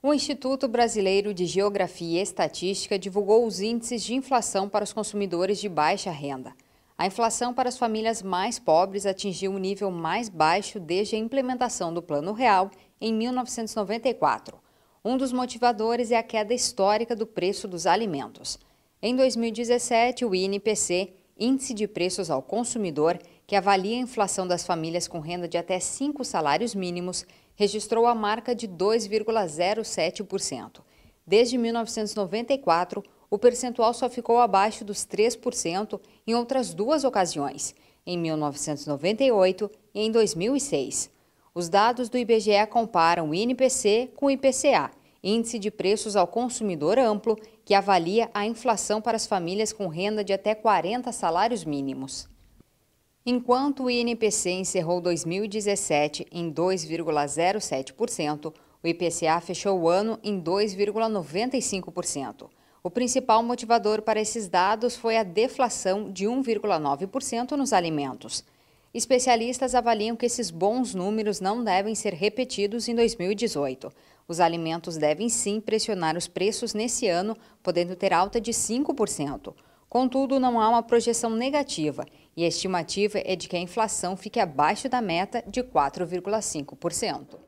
O Instituto Brasileiro de Geografia e Estatística divulgou os índices de inflação para os consumidores de baixa renda. A inflação para as famílias mais pobres atingiu o um nível mais baixo desde a implementação do Plano Real em 1994. Um dos motivadores é a queda histórica do preço dos alimentos. Em 2017, o INPC, Índice de Preços ao Consumidor, que avalia a inflação das famílias com renda de até cinco salários mínimos, registrou a marca de 2,07%. Desde 1994, o percentual só ficou abaixo dos 3% em outras duas ocasiões, em 1998 e em 2006. Os dados do IBGE comparam o INPC com o IPCA, Índice de Preços ao Consumidor Amplo, que avalia a inflação para as famílias com renda de até 40 salários mínimos. Enquanto o INPC encerrou 2017 em 2,07%, o IPCA fechou o ano em 2,95%. O principal motivador para esses dados foi a deflação de 1,9% nos alimentos. Especialistas avaliam que esses bons números não devem ser repetidos em 2018. Os alimentos devem sim pressionar os preços nesse ano, podendo ter alta de 5%. Contudo, não há uma projeção negativa e a estimativa é de que a inflação fique abaixo da meta de 4,5%.